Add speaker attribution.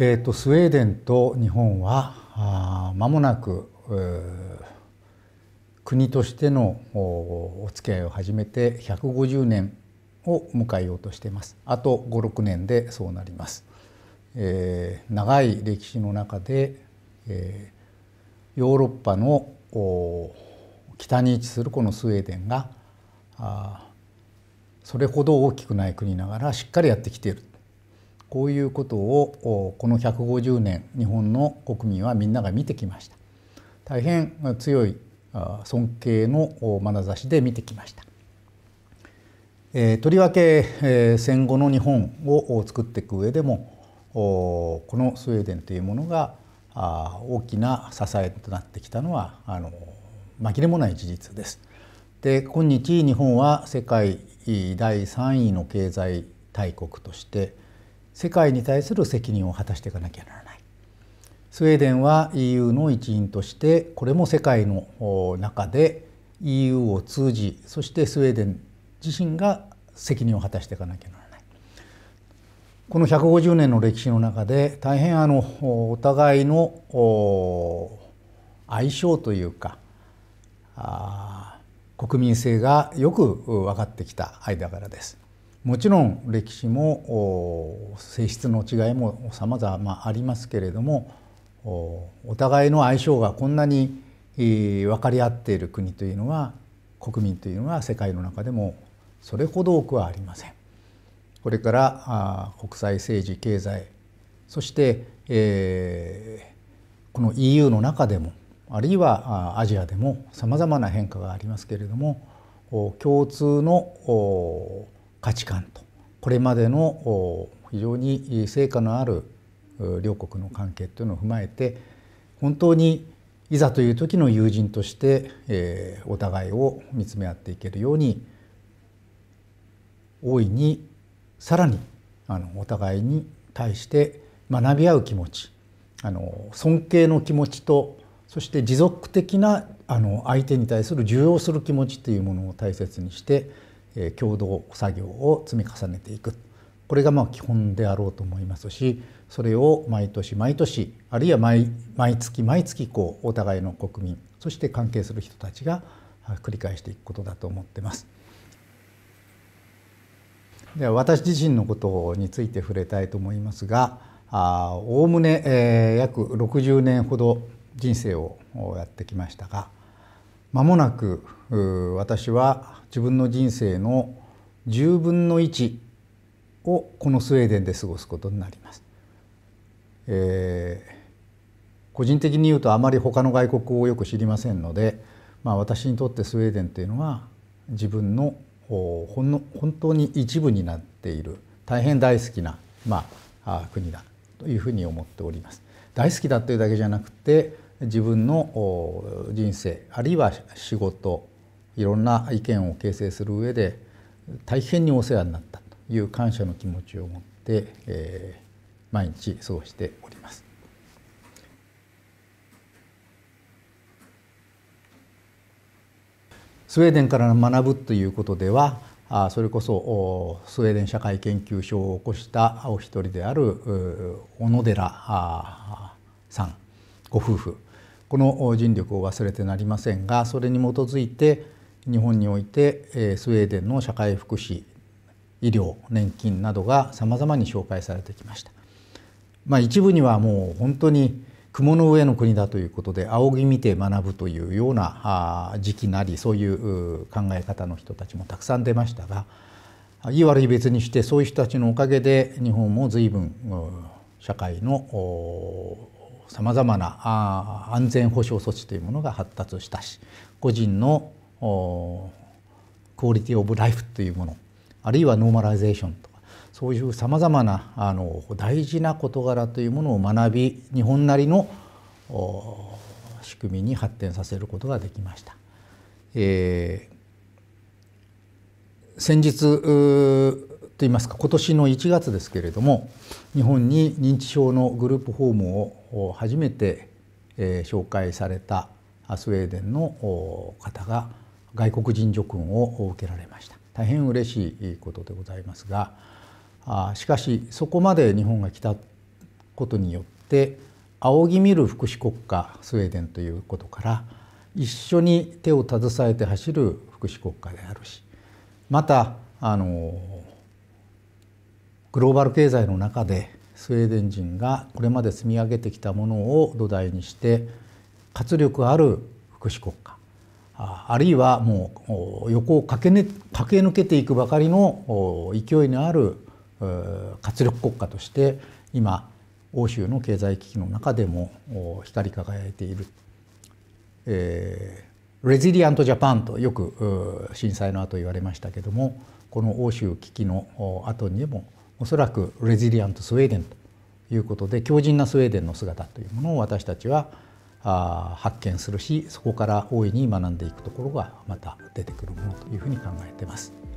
Speaker 1: えーと、スウェーデンと日本は間もなく国としてのお付き合いを始めて150年を迎えようとしていますあと56年でそうなりますえー、長い歴史の中で、えー、ヨーロッパの北に位置するこのスウェーデンがそれほど大きくない国ながらしっかりやってきているこういうことをこの150年日本の国民はみんなが見てきました大変強い尊敬の眼差しで見てきました、えー、とりわけ、えー、戦後の日本を作っていく上でもこのスウェーデンというものが大きな支えとなってきたのはあの紛れもない事実です。で今日日本は世界第3位の経済大国として世界に対する責任を果たしていかなきゃならないスウェーデンは EU の一員としてこれも世界の中で EU を通じそしてスウェーデン自身が責任を果たしていかなきゃならないこの150年の歴史の中で大変あのお互いの相性というか国民性がよく分かってきた間柄です。もちろん歴史も性質の違いも様々ありますけれどもお互いの相性がこんなに分かり合っている国というのは国民というのは世界の中でもそれほど多くはありません。これから国際政治経済そして、えー、この EU の中でもあるいはアジアでもさまざまな変化がありますけれども共通の価値観とこれまでの非常に成果のある両国の関係というのを踏まえて本当にいざという時の友人として、お互いを見つめ合っていけるように大いにさらにあのお互いに対して学び合う気持ちあの尊敬の気持ちとそして持続的なあの相手に対する受容する気持ちというものを大切にして、えー、共同作業を積み重ねていくこれがまあ基本であろうと思いますしそれを毎年毎年あるいは毎月毎月こうお互いの国民そして関係する人たちが繰り返していくことだと思ってます。では私自身のことについて触れたいと思いますがおおむね、えー、約60年ほど人生をやってきましたが間もなく私は自分の人生の10分の1をこのスウェーデンで過ごすことになります。えー、個人的に言うとあまり他の外国をよく知りませんので、まあ、私にとってスウェーデンというのは自分のほんの本当に一部になっている大変大好きな、まあ、国だというふうに思っております。大好きだというだけじゃなくて自分の人生あるいは仕事いろんな意見を形成する上で大変にお世話になったという感謝の気持ちを持って、えー、毎日過ごしております。スウェーデンから学ぶということではそれこそスウェーデン社会研究所を起こしたお一人である小野寺さんご夫婦この尽力を忘れてなりませんがそれに基づいて日本においてスウェーデンの社会福祉医療年金などがさまざまに紹介されてきました。まあ、一部にはもう本当に雲の上の国だということで仰ぎ見て学ぶというような時期なりそういう考え方の人たちもたくさん出ましたがいい悪い別にしてそういう人たちのおかげで日本も随分社会のさまざまな安全保障措置というものが発達したし個人のクオリティオブライフというものあるいはノーマライゼーションとそういうさまざまなあの大事な事柄というものを学び日本なりの仕組みに発展させることができました。えー、先日と言いますか今年の1月ですけれども日本に認知症のグループホームを初めて、えー、紹介されたスウェーデンの方が外国人叙勲を受けられました大変嬉しいことでございますがあしかしそこまで日本が来たことによって仰ぎ見る福祉国家スウェーデンということから一緒に手を携えて走る福祉国家であるしまたあのグローバル経済の中でスウェーデン人がこれまで積み上げてきたものを土台にして活力ある福祉国家あるいはもう横を駆け,、ね、駆け抜けていくばかりの勢いのある活力国家として今欧州の経済危機の中でも光り輝いている、えー、レジリアント・ジャパンとよく震災の後言われましたけどもこの欧州危機の後にもおそらくレジリアント・スウェーデンということで強靭なスウェーデンの姿というものを私たちは発見するしそこから大いに学んでいくところがまた出てくるものというふうに考えてます。